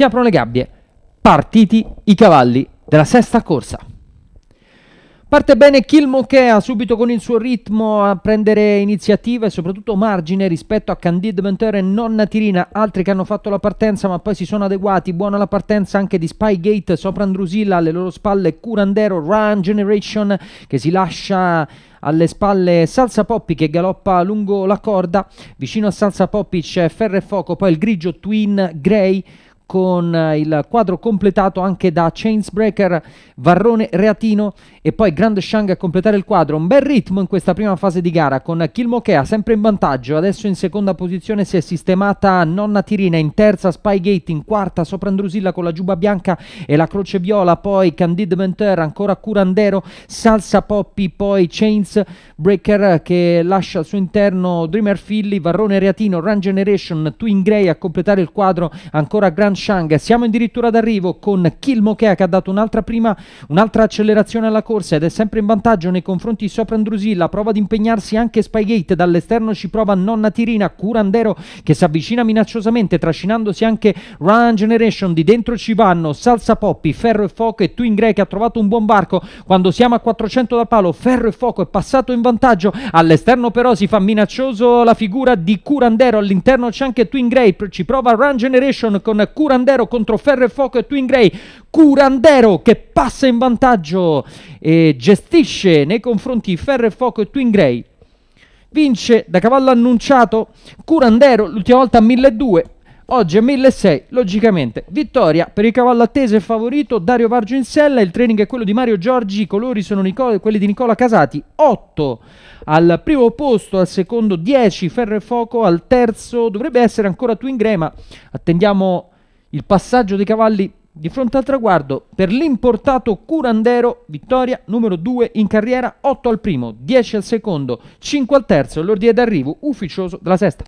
si aprono le gabbie, partiti i cavalli della sesta corsa. Parte bene Kilmokea subito con il suo ritmo a prendere iniziativa e soprattutto margine rispetto a Candide Ventura e Nonna Tirina, altri che hanno fatto la partenza ma poi si sono adeguati. Buona la partenza anche di Spygate sopra Andrusilla, alle loro spalle Curandero, Run Generation che si lascia alle spalle Salsa Poppi che galoppa lungo la corda, vicino a Salsa Poppi c'è Ferro e Fuoco, poi il grigio Twin Grey con eh, il quadro completato anche da Chainsbreaker, Varrone, Reatino e poi Grand Shang a completare il quadro. Un bel ritmo in questa prima fase di gara con Kilmokea sempre in vantaggio, adesso in seconda posizione si è sistemata Nonna Tirina, in terza Spygate, in quarta sopra Andrusilla con la giuba bianca e la croce viola, poi Candide Venter, ancora Curandero, Salsa Poppi, poi Chainsbreaker che lascia al suo interno Dreamer Philly, Varrone, Reatino, Run Generation, Twin Grey a completare il quadro, ancora Grand Shang. Siamo addirittura d'arrivo con Kil Kilmokea che ha dato un'altra prima, un'altra accelerazione alla corsa ed è sempre in vantaggio nei confronti di Sopra Andrusilla. Prova ad impegnarsi anche Spygate. Dall'esterno ci prova Nonna Tirina, Curandero che si avvicina minacciosamente, trascinandosi anche Run Generation. Di dentro ci vanno Salsa Poppi, Ferro e Fuoco e Twin Grey che ha trovato un buon barco. Quando siamo a 400 da palo, Ferro e Fuoco è passato in vantaggio. All'esterno però si fa minaccioso la figura di Curandero. All'interno c'è anche Twin Grey. Ci prova Run Generation con Curandero Curandero contro Ferro e Fuoco e Twin Grey. Curandero che passa in vantaggio e gestisce nei confronti Ferro e Fuoco e Twin Grey. Vince da cavallo annunciato Curandero l'ultima volta a 1200. Oggi a 1.600, logicamente. Vittoria per il cavallo attese e favorito Dario Vargio in sella. Il training è quello di Mario Giorgi. I colori sono Nicola, quelli di Nicola Casati. 8 al primo posto, al secondo 10 Ferro e Fuoco, al terzo dovrebbe essere ancora Twin Grey, ma attendiamo il passaggio dei cavalli di fronte al traguardo per l'importato Curandero, vittoria numero 2 in carriera, 8 al primo, 10 al secondo, 5 al terzo, l'ordine d'arrivo ufficioso della sesta.